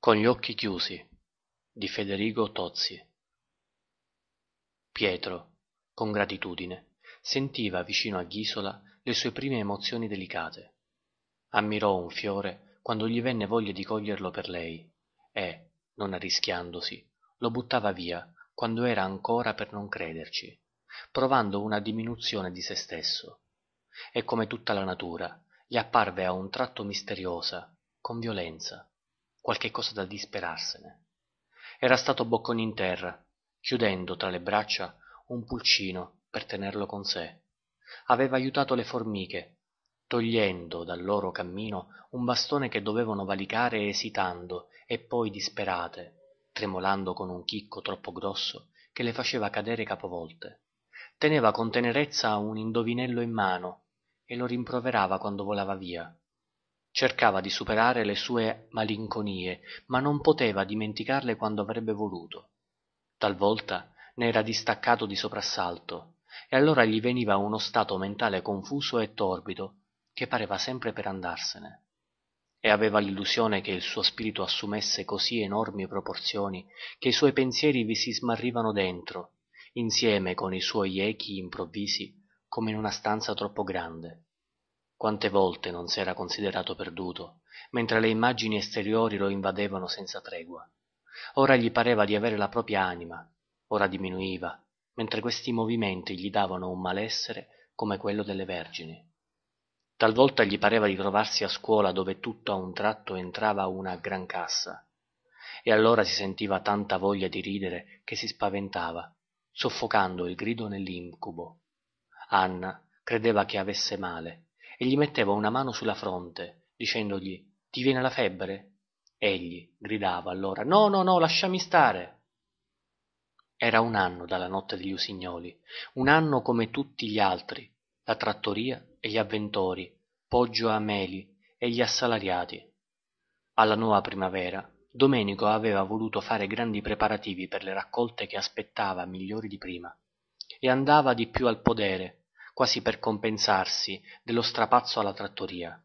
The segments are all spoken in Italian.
con gli occhi chiusi di federigo tozzi pietro con gratitudine sentiva vicino a ghisola le sue prime emozioni delicate ammirò un fiore quando gli venne voglia di coglierlo per lei e non arrischiandosi lo buttava via quando era ancora per non crederci provando una diminuzione di se stesso e come tutta la natura gli apparve a un tratto misteriosa con violenza qualche cosa da disperarsene era stato bocconi in terra chiudendo tra le braccia un pulcino per tenerlo con sé aveva ajutato le formiche togliendo dal loro cammino un bastone che dovevano valicare esitando e poi disperate tremolando con un chicco troppo grosso che le faceva cadere capovolte teneva con tenerezza un indovinello in mano e lo rimproverava quando volava via Cercava di superare le sue malinconie, ma non poteva dimenticarle quando avrebbe voluto. Talvolta ne era distaccato di soprassalto, e allora gli veniva uno stato mentale confuso e torbido, che pareva sempre per andarsene. E aveva l'illusione che il suo spirito assumesse così enormi proporzioni che i suoi pensieri vi si smarrivano dentro, insieme con i suoi echi improvvisi, come in una stanza troppo grande quante volte non s'era considerato perduto mentre le immagini esteriori lo invadevano senza tregua ora gli pareva di avere la propria anima ora diminuiva mentre questi movimenti gli davano un malessere come quello delle vergini talvolta gli pareva di trovarsi a scuola dove tutto a un tratto entrava una gran cassa e allora si sentiva tanta voglia di ridere che si spaventava soffocando il grido nell'incubo anna credeva che avesse male e gli metteva una mano sulla fronte dicendogli ti viene la febbre egli gridava allora no no no lasciami stare era un anno dalla notte degli usignoli un anno come tutti gli altri la trattoria e gli avventori poggio a meli e gli assalariati alla nuova primavera domenico aveva voluto fare grandi preparativi per le raccolte che aspettava migliori di prima e andava di più al podere quasi per compensarsi dello strapazzo alla trattoria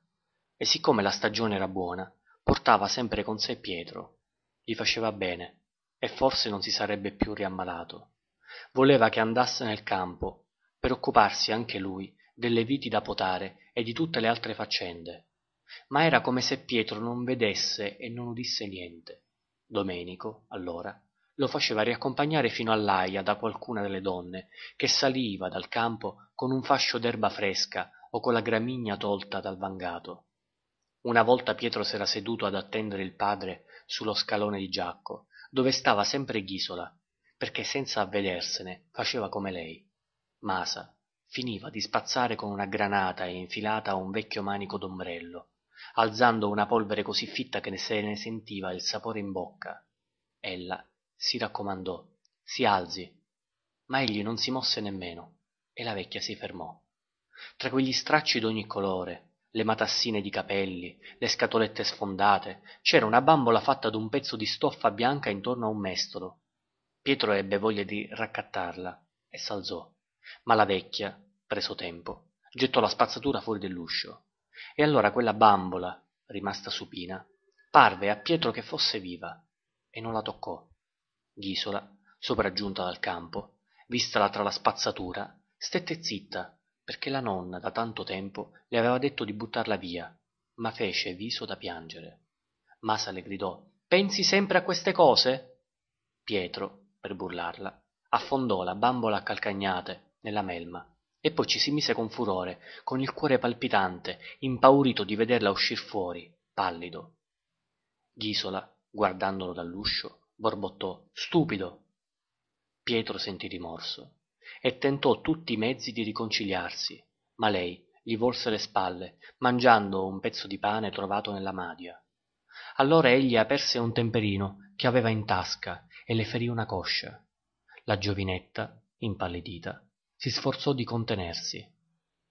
e siccome la stagione era buona portava sempre con sé pietro gli faceva bene e forse non si sarebbe più riammalato voleva che andasse nel campo per occuparsi anche lui delle viti da potare e di tutte le altre faccende ma era come se pietro non vedesse e non udisse niente domenico allora lo faceva riaccompagnare fino all'aia da qualcuna delle donne che saliva dal campo con un fascio d'erba fresca o con la gramigna tolta dal vangato una volta pietro s'era seduto ad attendere il padre su lo scalone di giacco dove stava sempre ghisola perché senza avvedersene faceva come lei masa finiva di spazzare con una granata infilata un vecchio manico d'ombrello alzando una polvere così fitta che se ne sentiva il sapore in bocca ella si raccomandò si alzi ma egli non si mosse nemmeno e la vecchia si fermò tra quegli stracci d'ogni colore le matassine di capelli le scatolette sfondate c'era una bambola fatta d'un pezzo di stoffa bianca intorno a un mestolo pietro ebbe voglia di raccattarla e s'alzò ma la vecchia preso tempo gettò la spazzatura fuori dell'uscio e allora quella bambola rimasta supina parve a pietro che fosse viva e non la toccò ghisola sopraggiunta dal campo vistala tra la spazzatura stette zitta perché la nonna da tanto tempo le aveva detto di buttarla via ma fece viso da piangere masa le gridò pensi sempre a queste cose pietro per burlarla affondò la bambola a calcagnate nella melma e poi ci si mise con furore con il cuore palpitante impaurito di vederla uscir fuori pallido ghisola guardandolo dall'uscio borbottò stupido pietro sentì rimorso e tentò tutti i mezzi di riconciliarsi ma lei gli volse le spalle mangiando un pezzo di pane trovato nella madia allora egli aperse un temperino che aveva in tasca e le ferì una coscia la giovinetta impallidita si sforzò di contenersi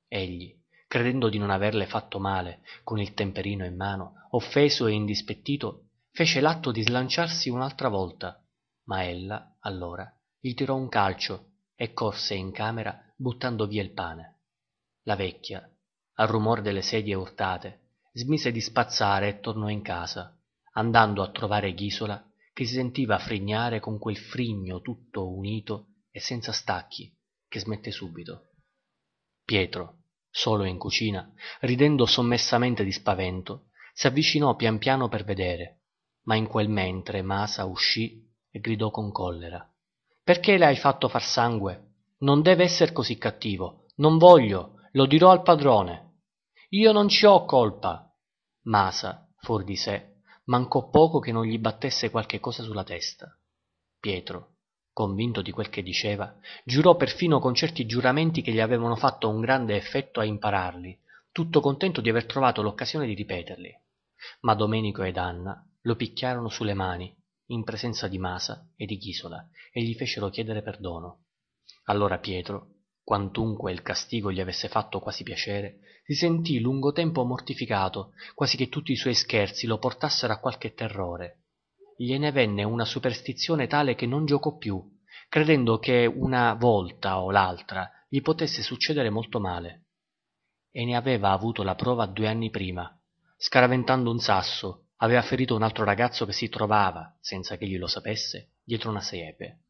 egli credendo di non averle fatto male con il temperino in mano offeso e indispettito fece l'atto di slanciarsi un'altra volta ma ella allora gli tirò un calcio e corse in camera buttando via il pane la vecchia al rumor delle sedie urtate smise di spazzare e tornò in casa andando a trovare ghisola che si sentiva frignare con quel frigno tutto unito e senza stacchi che smette subito pietro solo in cucina ridendo sommessamente di spavento si avvicinò pian piano per vedere ma in quel mentre masa uscì e gridò con collera perché le hai fatto far sangue non deve essere così cattivo non voglio lo dirò al padrone io non ci ho colpa masa fuor di sé mancò poco che non gli battesse qualche cosa sulla testa pietro convinto di quel che diceva giurò perfino con certi giuramenti che gli avevano fatto un grande effetto a impararli tutto contento di aver trovato l'occasione di ripeterli ma domenico ed anna lo picchiarono sulle mani, in presenza di Masa e di Ghisola, e gli fecero chiedere perdono. Allora Pietro, quantunque il castigo gli avesse fatto quasi piacere, si sentì lungo tempo mortificato, quasi che tutti i suoi scherzi lo portassero a qualche terrore. Gliene venne una superstizione tale che non giocò più, credendo che una volta o l'altra gli potesse succedere molto male. E ne aveva avuto la prova due anni prima, scaraventando un sasso aveva ferito un altro ragazzo che si trovava, senza che egli lo sapesse, dietro una siepe.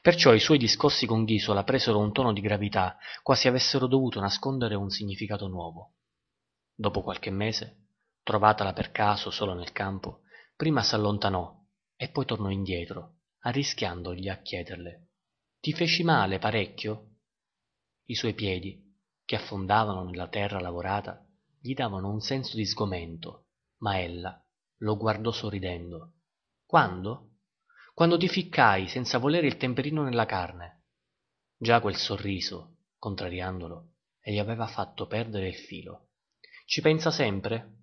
Perciò i suoi discorsi con Ghisola presero un tono di gravità, quasi avessero dovuto nascondere un significato nuovo. Dopo qualche mese, trovatala per caso solo nel campo, prima s'allontanò e poi tornò indietro, arrischiandogli a chiederle Ti feci male parecchio? I suoi piedi, che affondavano nella terra lavorata, gli davano un senso di sgomento, ma ella lo guardò sorridendo quando quando ti ficcai senza volere il temperino nella carne già quel sorriso contrariandolo gli aveva fatto perdere il filo ci pensa sempre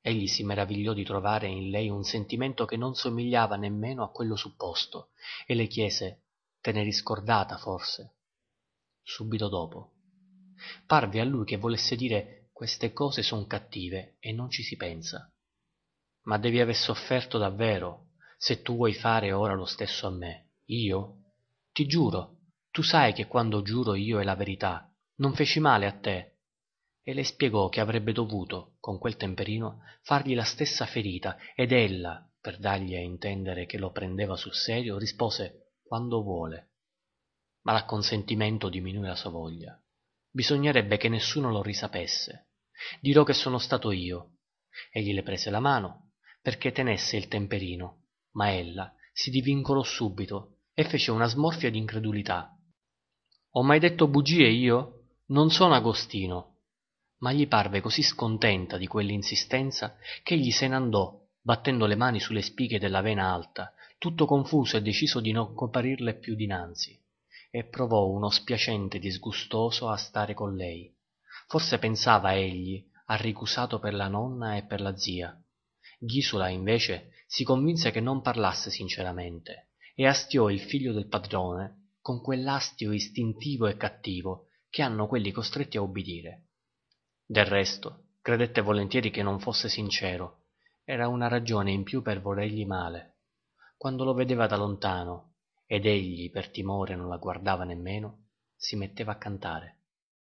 egli si meravigliò di trovare in lei un sentimento che non somigliava nemmeno a quello supposto e le chiese te ne riscordata forse subito dopo parve a lui che volesse dire queste cose son cattive e non ci si pensa ma devi aver sofferto davvero, se tu vuoi fare ora lo stesso a me. Io? Ti giuro, tu sai che quando giuro io è la verità, non feci male a te. E le spiegò che avrebbe dovuto, con quel temperino, fargli la stessa ferita, ed ella, per dargli a intendere che lo prendeva sul serio, rispose quando vuole. Ma l'acconsentimento diminuì la sua voglia. Bisognerebbe che nessuno lo risapesse. Dirò che sono stato io. Egli le prese la mano, perché tenesse il temperino ma ella si divincolò subito e fece una smorfia d'incredulità ho mai detto bugie io non sono agostino ma gli parve così scontenta di quell'insistenza ch'egli se n'andò battendo le mani sulle spighe della vena alta tutto confuso e deciso di non comparirle più dinanzi e provò uno spiacente disgustoso a stare con lei forse pensava egli arricusato per la nonna e per la zia Ghisola, invece, si convinse che non parlasse sinceramente e astiò il figlio del padrone con quell'astio istintivo e cattivo che hanno quelli costretti a ubbidire. Del resto, credette volentieri che non fosse sincero. Era una ragione in più per volergli male. Quando lo vedeva da lontano, ed egli per timore non la guardava nemmeno, si metteva a cantare.